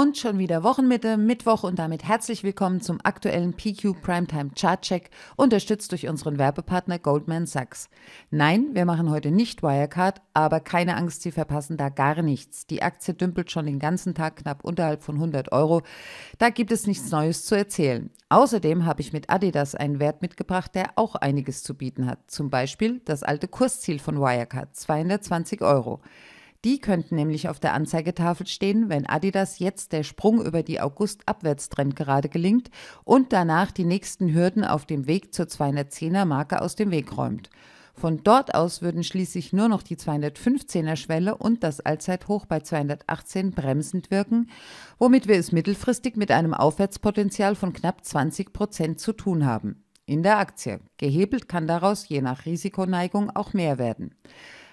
Und schon wieder Wochenmitte, Mittwoch und damit herzlich willkommen zum aktuellen PQ Primetime Chartcheck, unterstützt durch unseren Werbepartner Goldman Sachs. Nein, wir machen heute nicht Wirecard, aber keine Angst, Sie verpassen da gar nichts. Die Aktie dümpelt schon den ganzen Tag knapp unterhalb von 100 Euro. Da gibt es nichts Neues zu erzählen. Außerdem habe ich mit Adidas einen Wert mitgebracht, der auch einiges zu bieten hat. Zum Beispiel das alte Kursziel von Wirecard, 220 Euro. Die könnten nämlich auf der Anzeigetafel stehen, wenn Adidas jetzt der Sprung über die August-Abwärtstrend gerade gelingt und danach die nächsten Hürden auf dem Weg zur 210er-Marke aus dem Weg räumt. Von dort aus würden schließlich nur noch die 215er-Schwelle und das Allzeithoch bei 218 bremsend wirken, womit wir es mittelfristig mit einem Aufwärtspotenzial von knapp 20 Prozent zu tun haben. In der Aktie. Gehebelt kann daraus je nach Risikoneigung auch mehr werden.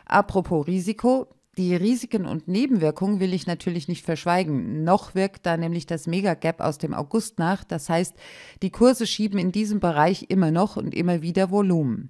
Apropos Risiko, die Risiken und Nebenwirkungen will ich natürlich nicht verschweigen. Noch wirkt da nämlich das Megagap aus dem August nach. Das heißt, die Kurse schieben in diesem Bereich immer noch und immer wieder Volumen.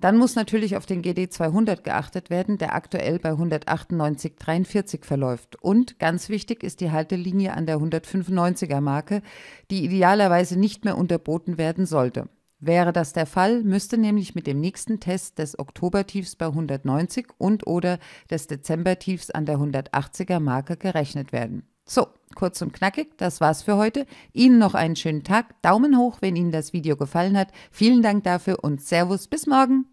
Dann muss natürlich auf den GD 200 geachtet werden, der aktuell bei 198,43 verläuft. Und ganz wichtig ist die Haltelinie an der 195er Marke, die idealerweise nicht mehr unterboten werden sollte. Wäre das der Fall, müsste nämlich mit dem nächsten Test des Oktobertiefs bei 190 und oder des Dezembertiefs an der 180er Marke gerechnet werden. So, kurz und knackig, das war's für heute. Ihnen noch einen schönen Tag. Daumen hoch, wenn Ihnen das Video gefallen hat. Vielen Dank dafür und Servus, bis morgen.